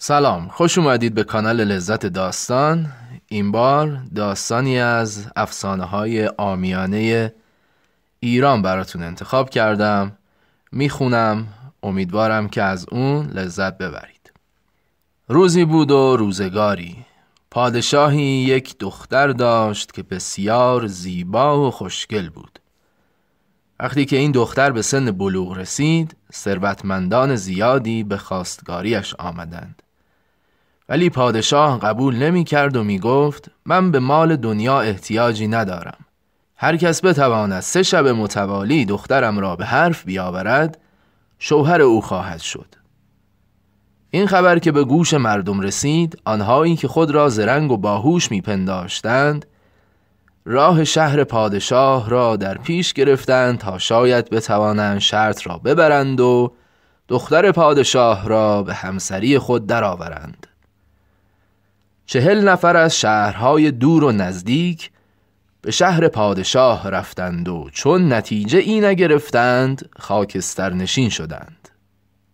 سلام خوش اومدید به کانال لذت داستان این بار داستانی از افسانه های آمیانه ایران براتون انتخاب کردم میخونم امیدوارم که از اون لذت ببرید روزی بود و روزگاری پادشاهی یک دختر داشت که بسیار زیبا و خوشگل بود وقتی که این دختر به سن بلوغ رسید ثروتمندان زیادی به خواستگاریش آمدند ولی پادشاه قبول نمی کرد و می گفت من به مال دنیا احتیاجی ندارم. هر کس بتواند سه شب متوالی دخترم را به حرف بیاورد شوهر او خواهد شد. این خبر که به گوش مردم رسید آنها که خود را زرنگ و باهوش پنداشتند راه شهر پادشاه را در پیش گرفتند تا شاید بتوانند شرط را ببرند و دختر پادشاه را به همسری خود درآورند. چهل نفر از شهرهای دور و نزدیک به شهر پادشاه رفتند و چون نتیجه ای نگرفتند خاکسترنشین شدند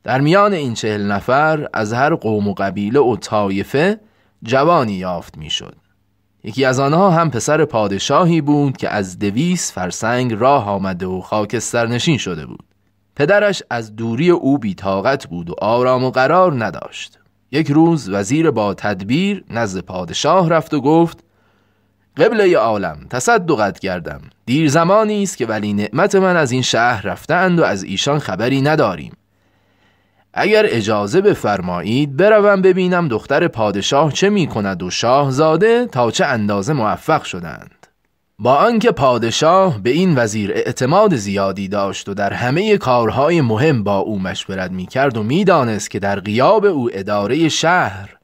در میان این چهل نفر از هر قوم و قبیله و طایفه جوانی یافت میشد یکی از آنها هم پسر پادشاهی بود که از دویس فرسنگ راه آمده و خاکسترنشین شده بود پدرش از دوری او بیتاقت بود و آرام و قرار نداشت یک روز وزیر با تدبیر نزد پادشاه رفت و گفت قبله عالم تصدقت کردم دیر زمانی است که ولی نعمت من از این شهر رفتند و از ایشان خبری نداریم اگر اجازه بفرمایید بروم ببینم دختر پادشاه چه می کند و شاهزاده تا چه اندازه موفق شدند با آنکه پادشاه به این وزیر اعتماد زیادی داشت و در همه کارهای مهم با او مشورت می کرد و میدانست که در غیاب او اداره شهر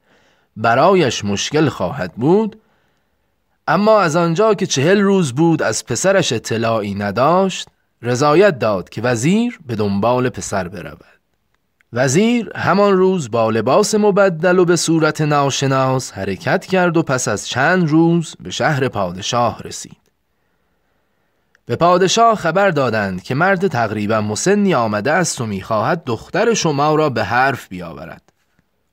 برایش مشکل خواهد بود اما از آنجا که چهل روز بود از پسرش اطلاعی نداشت رضایت داد که وزیر به دنبال پسر برود وزیر همان روز با لباس مبدل و به صورت ناشناس حرکت کرد و پس از چند روز به شهر پادشاه رسید به پادشاه خبر دادند که مرد تقریبا مسنی آمده است و میخواهد دختر شما را به حرف بیاورد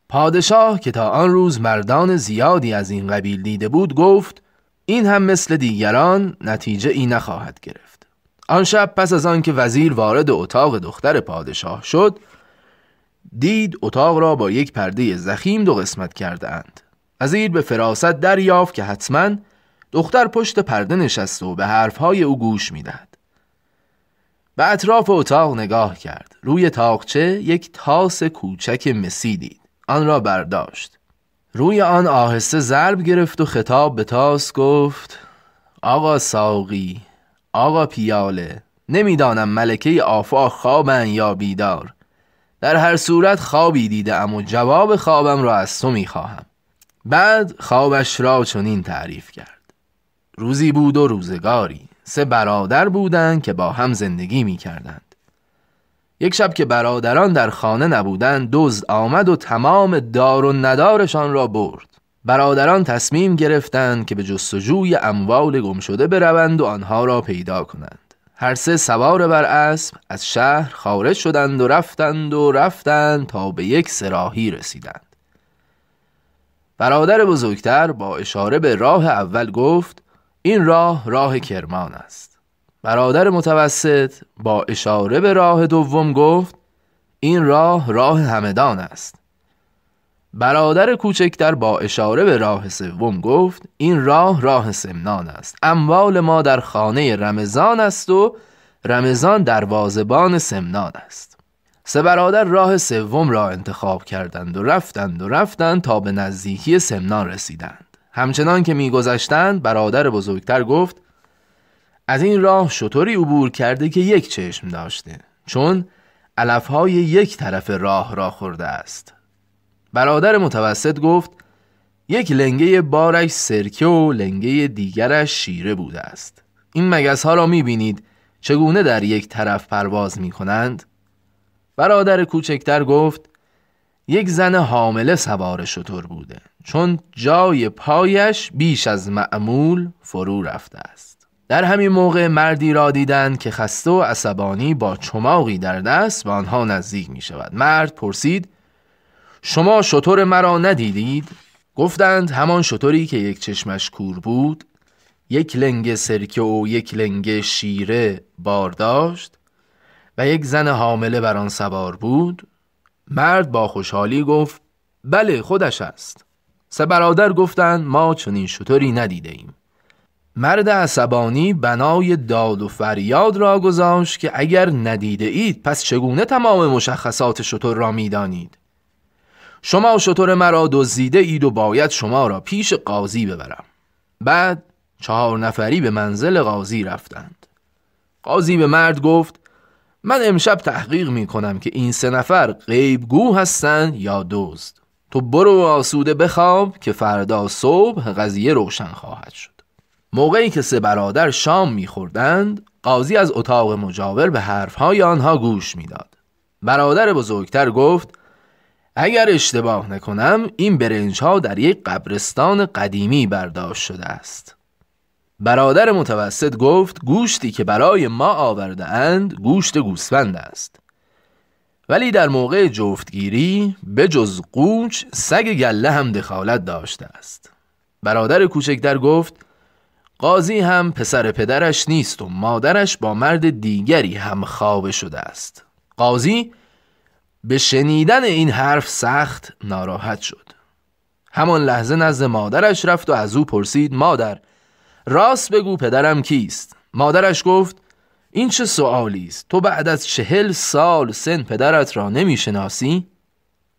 پادشاه که تا آن روز مردان زیادی از این قبیل دیده بود گفت این هم مثل دیگران نتیجه ای نخواهد گرفت آن شب پس از آنکه وزیر وارد اتاق دختر پادشاه شد دید اتاق را با یک پرده زخیم دو قسمت کرده اند وزیر به فراست دریافت که حتماً دختر پشت پرده نشسته و به حرفهای او گوش میدهد به اطراف اتاق نگاه کرد روی تاقچه یک تاس کوچک مسی دید آن را برداشت روی آن آهسته ضرب گرفت و خطاب به تاس گفت آقا ساقی آقا پیاله نمیدانم ملکه آفا خوابن یا بیدار در هر صورت خوابی دیده و جواب خوابم را از تو میخواهم بعد خوابش را چنین تعریف کرد روزی بود و روزگاری سه برادر بودند که با هم زندگی می کردند. یک شب که برادران در خانه نبودند دزد آمد و تمام دار و ندارشان را برد برادران تصمیم گرفتند که به جستجوی اموال گمشده بروند و آنها را پیدا کنند هر سه سوار بر اسب از شهر خارج شدند و رفتند و رفتند تا به یک سراحی رسیدند برادر بزرگتر با اشاره به راه اول گفت این راه راه کرمان است برادر متوسط با اشاره به راه دوم گفت این راه راه همدان است برادر کوچکتر با اشاره به راه سوم گفت این راه راه سمنان است اموال ما در خانه رمضان است و رمضان در وازبان سمنان است سه برادر راه سوم را انتخاب کردند و رفتند و رفتند تا به نزدیکی سمنان رسیدند همچنان که میگذشتند برادر بزرگتر گفت از این راه شطوری عبور کرده که یک چشم داشته چون علفهای یک طرف راه را خورده است برادر متوسط گفت یک لنگه بارش سرکه و لنگه دیگرش شیره بوده است این مگس ها را می بینید چگونه در یک طرف پرواز می کنند؟ برادر کوچکتر گفت یک زن حامله سوار شطور بوده چون جای پایش بیش از معمول فرو رفته است در همین موقع مردی را دیدند که خسته و عصبانی با چماقی در دست به آنها نزدیک می شود مرد پرسید شما شطور مرا ندیدید؟ گفتند همان شطوری که یک چشمش کور بود یک لنگ سرکه و یک لنگ شیره بار داشت و یک زن حامله بر آن سوار بود مرد با خوشحالی گفت بله خودش است سه برادر گفتند ما چنین شطوری ندیده ایم مرد عصبانی بنای داد و فریاد را گذاشت که اگر ندیده اید پس چگونه تمام مشخصات شطور را میدانید شما شطور مرا زیده اید و باید شما را پیش قاضی ببرم بعد چهار نفری به منزل قاضی رفتند قاضی به مرد گفت من امشب تحقیق می کنم که این سه نفر غیبگو هستند یا دزد تو برو آسوده بخواب که فردا صبح قضیه روشن خواهد شد موقعی که سه برادر شام خوردند قاضی از اتاق مجاور به حرفهای آنها گوش داد برادر بزرگتر گفت اگر اشتباه نکنم این برنج ها در یک قبرستان قدیمی برداشت شده است برادر متوسط گفت گوشتی که برای ما آورده اند گوشت گوسفند است ولی در موقع جفتگیری به جز قوچ سگ گله هم دخالت داشته است برادر کوچکتر گفت قاضی هم پسر پدرش نیست و مادرش با مرد دیگری هم خوابه شده است قاضی به شنیدن این حرف سخت ناراحت شد همان لحظه نزد مادرش رفت و از او پرسید مادر راست بگو پدرم کیست مادرش گفت این چه سوالی است تو بعد از چهل سال سن پدرت را نمیشناسی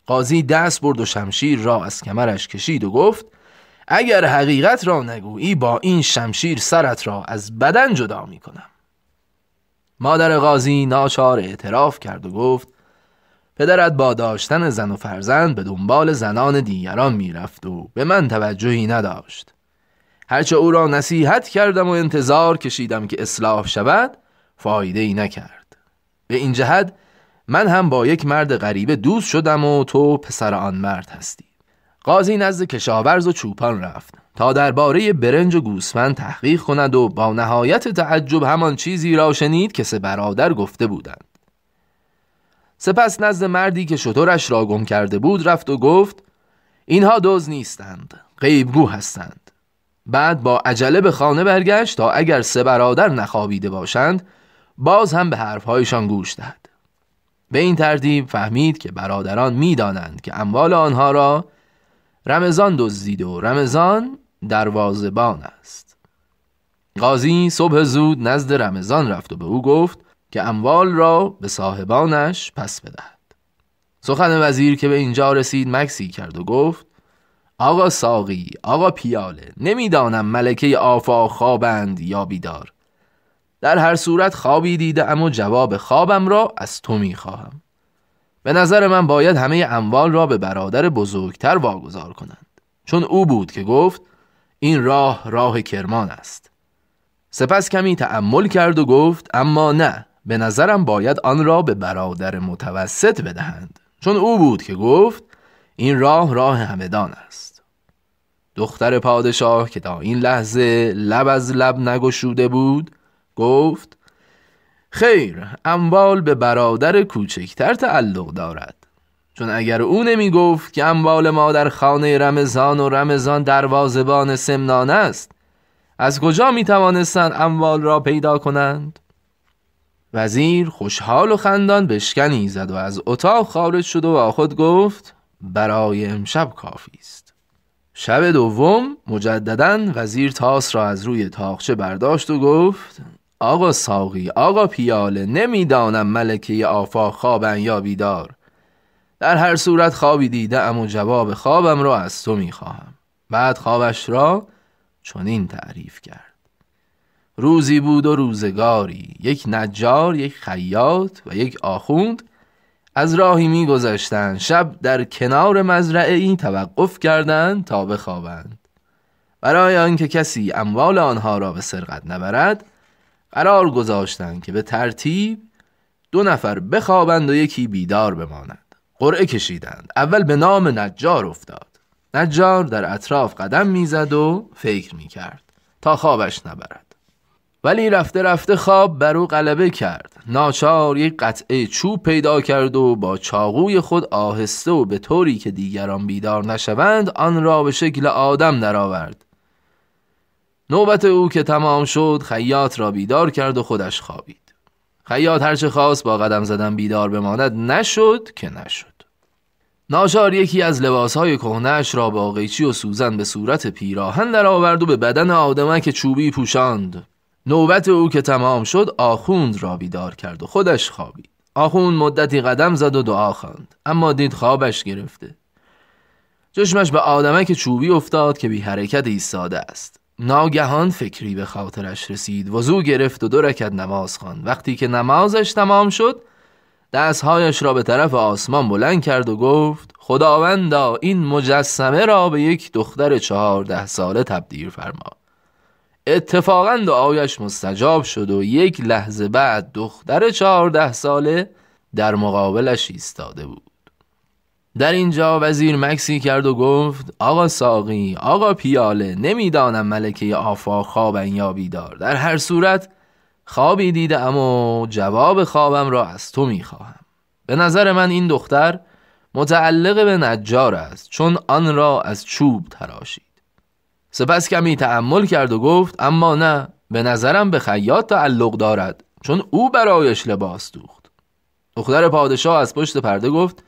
قاضی دست برد و شمشیر را از کمرش کشید و گفت اگر حقیقت را نگویی با این شمشیر سرت را از بدن جدا می کنم مادر قاضی ناچار اعتراف کرد و گفت پدرت با داشتن زن و فرزند به دنبال زنان دیگران میرفت و به من توجهی نداشت هرچه او را نصیحت کردم و انتظار کشیدم که اصلاح شود فایده ای نکرد به این جهت من هم با یک مرد غریبه دوست شدم و تو پسر آن مرد هستی قاضی نزد کشاورز و چوپان رفت تا درباره برنج و گوسفند تحقیق کند و با نهایت تعجب همان چیزی را شنید که سه برادر گفته بودند سپس نزد مردی که شطورش را گم کرده بود رفت و گفت اینها دوز نیستند غیبگو هستند بعد با عجله به خانه برگشت تا اگر سه برادر نخوابیده باشند باز هم به حرفهایشان گوش دهد به این ترتیب فهمید که برادران میدانند که اموال آنها را رمضان دزدیده و رمضان دروازبان است قاضی صبح زود نزد رمضان رفت و به او گفت که اموال را به صاحبانش پس بدهد سخن وزیر که به اینجا رسید مکسی کرد و گفت آقا ساقی آقا پیاله نمیدانم ملکه آفا خوابند یا بیدار در هر صورت خوابی دیده و جواب خوابم را از تو میخواهم به نظر من باید همه اموال را به برادر بزرگتر واگذار کنند چون او بود که گفت این راه راه کرمان است سپس کمی تأمل کرد و گفت اما نه به نظرم باید آن را به برادر متوسط بدهند چون او بود که گفت این راه راه همدان است دختر پادشاه که تا این لحظه لب از لب نگشوده بود گفت خیر اموال به برادر کوچکتر تعلق دارد چون اگر او نمی گفت که اموال ما در خانه رمضان و رمضان دروازبان سمنان است از کجا می توانستند اموال را پیدا کنند؟ وزیر خوشحال و خندان بشکنی زد و از اتاق خارج شد و با خود گفت برای امشب کافی است شب دوم مجددا وزیر تاس را از روی تاخچه برداشت و گفت آقا ساقی آقا پیاله نمیدانم ملکه آفا خوابن یا بیدار در هر صورت خوابی دیده اما جواب خوابم را از تو میخواهم بعد خوابش را چنین تعریف کرد روزی بود و روزگاری یک نجار یک خیاط و یک آخوند از راهی میگذشتند شب در کنار مزرعه ای توقف کردند تا بخوابند برای آنکه کسی اموال آنها را به سرقت نبرد قرار گذاشتند که به ترتیب دو نفر بخوابند و یکی بیدار بماند قرعه کشیدند اول به نام نجار افتاد نجار در اطراف قدم میزد و فکر میکرد تا خوابش نبرد ولی رفته رفته خواب بر او غلبه کرد ناچار یک قطعه چوب پیدا کرد و با چاقوی خود آهسته و به طوری که دیگران بیدار نشوند آن را به شکل آدم درآورد نوبت او که تمام شد خیاط را بیدار کرد و خودش خوابید خیاط هرچه خواست با قدم زدن بیدار بماند نشد که نشد ناچار یکی از لباسهای کهنهاش را با قیچی و سوزن به صورت پیراهن درآورد و به بدن آدمک چوبی پوشاند نوبت او که تمام شد آخوند را بیدار کرد و خودش خوابید آخوند مدتی قدم زد و دعا خواند اما دید خوابش گرفته چشمش به آدمک چوبی افتاد که بی حرکت ایستاده است ناگهان فکری به خاطرش رسید وضو گرفت و دو رکت نماز خواند وقتی که نمازش تمام شد دستهایش را به طرف آسمان بلند کرد و گفت خداوندا این مجسمه را به یک دختر چهارده ساله تبدیل فرما اتفاقا دعایش مستجاب شد و یک لحظه بعد دختر چهارده ساله در مقابلش ایستاده بود در اینجا وزیر مکسی کرد و گفت آقا ساقی آقا پیاله نمیدانم ملکه آفا خوابن یا بیدار در هر صورت خوابی دیده اما جواب خوابم را از تو میخواهم به نظر من این دختر متعلق به نجار است چون آن را از چوب تراشید سپس کمی تعمل کرد و گفت اما نه به نظرم به خیاط تعلق دارد چون او برایش لباس دوخت دختر پادشاه از پشت پرده گفت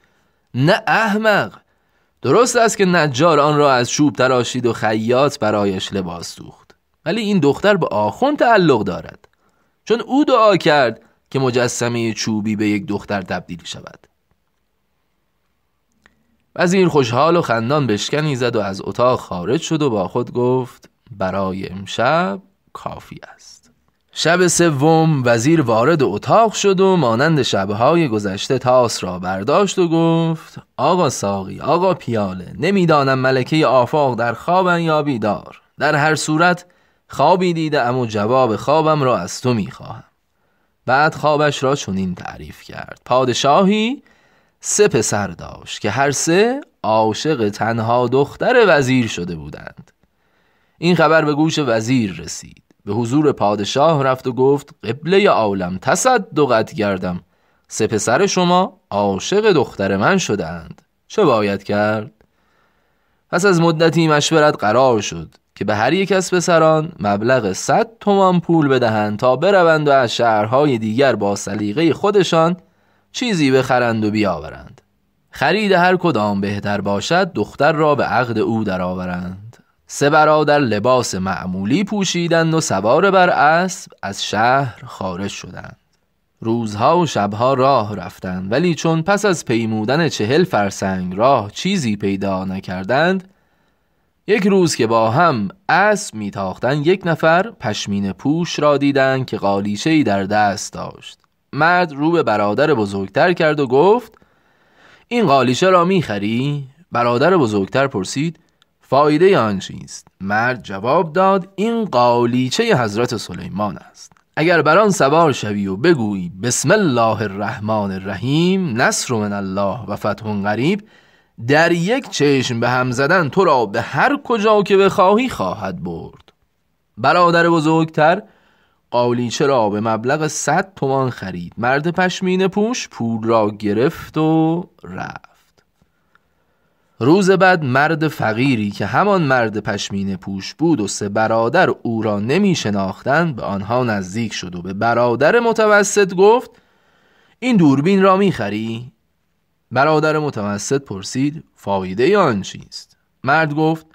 نه احمق درست است که نجار آن را از شوب تراشید و خیاط برایش لباس دوخت ولی این دختر به آخون تعلق دارد چون او دعا کرد که مجسمه چوبی به یک دختر تبدیل شود وزیر خوشحال و خندان بشکنی زد و از اتاق خارج شد و با خود گفت برای امشب کافی است شب سوم وزیر وارد اتاق شد و مانند شبهای گذشته تاس را برداشت و گفت آقا ساقی آقا پیاله نمیدانم ملکه آفاق در خوابن یا بیدار در هر صورت خوابی دیده اما جواب خوابم را از تو میخواهم بعد خوابش را چنین تعریف کرد پادشاهی سه پسر داشت که هر سه عاشق تنها دختر وزیر شده بودند این خبر به گوش وزیر رسید به حضور پادشاه رفت و گفت قبله عالم تصدقت گردم سه پسر شما عاشق دختر من شدهاند چه باید کرد؟ پس از مدتی مشورت قرار شد که به هر یک از پسران مبلغ 100 تومان پول بدهند تا بروند و از شهرهای دیگر با سلیقه خودشان چیزی بخرند و بیاورند خرید هر کدام بهتر باشد دختر را به عقد او درآورند سه برادر لباس معمولی پوشیدند و سوار بر اسب از شهر خارج شدند روزها و شبها راه رفتند ولی چون پس از پیمودن چهل فرسنگ راه چیزی پیدا نکردند یک روز که با هم اسب میتاختند یک نفر پشمین پوش را دیدند که قالیچه‌ای در دست داشت مرد رو به برادر بزرگتر کرد و گفت این قالیچه را میخری؟ برادر بزرگتر پرسید فایده آن چیست؟ مرد جواب داد این قالیچه حضرت سلیمان است اگر بر آن سوار شوی و بگویی بسم الله الرحمن الرحیم نصر من الله و فتح قریب در یک چشم به هم زدن تو را به هر کجا که بخواهی خواهد برد برادر بزرگتر قالیچه را به مبلغ 100 تومان خرید مرد پشمینه پوش پول را گرفت و رفت روز بعد مرد فقیری که همان مرد پشمینه پوش بود و سه برادر او را نمی شناختن به آنها نزدیک شد و به برادر متوسط گفت این دوربین را می خری؟ برادر متوسط پرسید فایده آن چیست؟ مرد گفت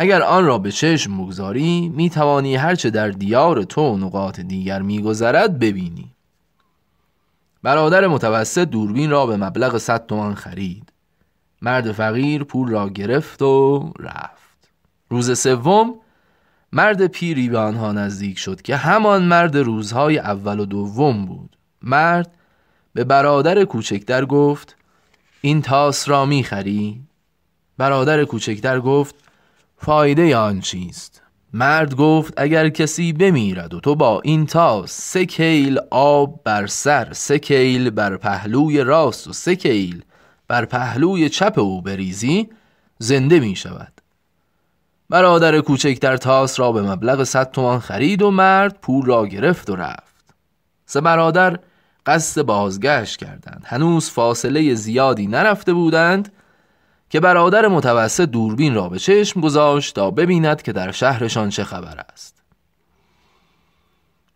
اگر آن را به چشم بگذاری می توانی هرچه در دیار تو و نقاط دیگر میگذرد ببینی برادر متوسط دوربین را به مبلغ 100 تومان خرید مرد فقیر پول را گرفت و رفت روز سوم مرد پیری به آنها نزدیک شد که همان مرد روزهای اول و دوم بود مرد به برادر کوچکتر گفت این تاس را می خری؟ برادر کوچکتر گفت فایده آن چیست مرد گفت اگر کسی بمیرد و تو با این تاس سه کیل آب بر سر سه کیل بر پهلوی راست و سه کیل بر پهلوی چپ او بریزی زنده می شود برادر کوچکتر تاس را به مبلغ 100 تومان خرید و مرد پول را گرفت و رفت سه برادر قصد بازگشت کردند هنوز فاصله زیادی نرفته بودند که برادر متوسط دوربین را به چشم گذاشت تا ببیند که در شهرشان چه خبر است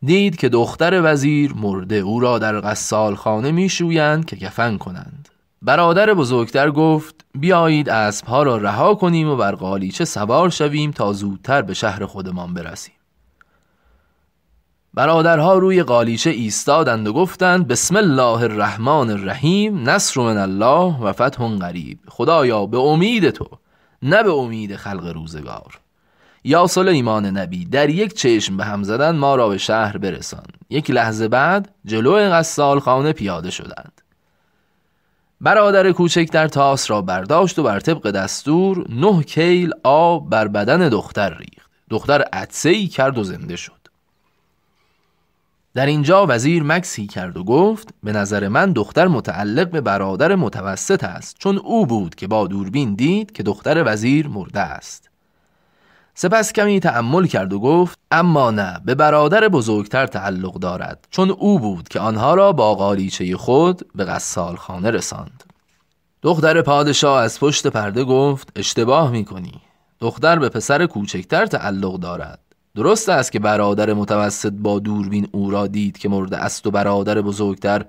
دید که دختر وزیر مرده او را در غسال خانه می که کفن کنند برادر بزرگتر گفت بیایید اسبها را رها کنیم و بر قالیچه سوار شویم تا زودتر به شهر خودمان برسیم برادرها روی قالیچه ایستادند و گفتند بسم الله الرحمن الرحیم نصر من الله و فتح قریب خدایا به امید تو نه به امید خلق روزگار یا سلیمان نبی در یک چشم به هم زدن ما را به شهر برسان یک لحظه بعد جلو قصال خانه پیاده شدند برادر کوچک در تاس را برداشت و بر طبق دستور نه کیل آب بر بدن دختر ریخت دختر عدسه ای کرد و زنده شد در اینجا وزیر مکسی کرد و گفت به نظر من دختر متعلق به برادر متوسط است چون او بود که با دوربین دید که دختر وزیر مرده است سپس کمی تعمل کرد و گفت اما نه به برادر بزرگتر تعلق دارد چون او بود که آنها را با قالیچه خود به خانه رساند دختر پادشاه از پشت پرده گفت اشتباه می کنی دختر به پسر کوچکتر تعلق دارد درست است که برادر متوسط با دوربین او را دید که مرده است و برادر بزرگتر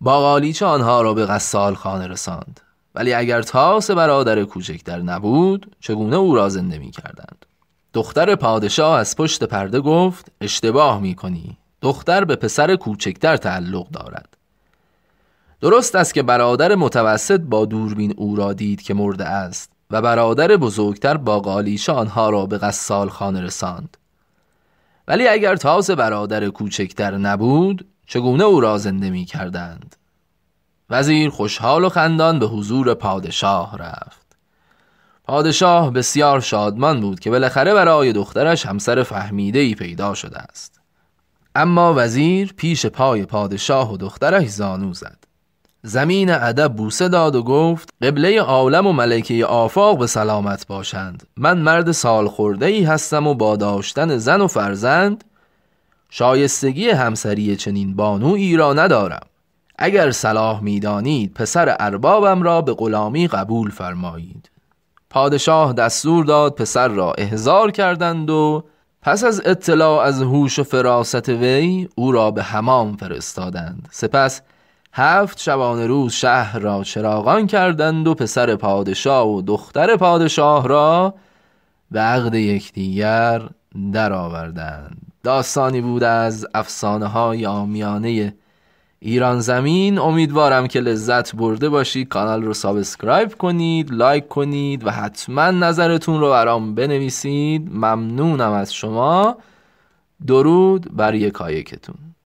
با غالیچ آنها را به غسال خانه رساند ولی اگر تاس برادر کوچکتر نبود چگونه او را زنده می کردند دختر پادشاه از پشت پرده گفت اشتباه می کنی دختر به پسر کوچکتر تعلق دارد درست است که برادر متوسط با دوربین او را دید که مرده است و برادر بزرگتر با قالیچه آنها را به غسال خانه رساند ولی اگر تاس برادر کوچکتر نبود چگونه او را زنده می کردند وزیر خوشحال و خندان به حضور پادشاه رفت پادشاه بسیار شادمان بود که بالاخره برای دخترش همسر فهمیده ای پیدا شده است اما وزیر پیش پای پادشاه و دخترش زانو زد زمین ادب بوسه داد و گفت قبله عالم و ملکه آفاق به سلامت باشند من مرد سال خورده ای هستم و با داشتن زن و فرزند شایستگی همسری چنین بانویی را ندارم اگر صلاح میدانید پسر اربابم را به غلامی قبول فرمایید پادشاه دستور داد پسر را احضار کردند و پس از اطلاع از هوش و فراست وی او را به حمام فرستادند سپس هفت شبانه روز شهر را چراغان کردند و پسر پادشاه و دختر پادشاه را به عقد یکدیگر درآوردند داستانی بود از افسانه های آمیانه ایران زمین امیدوارم که لذت برده باشید کانال رو سابسکرایب کنید لایک کنید و حتما نظرتون رو برام بنویسید ممنونم از شما درود بر یکایکتون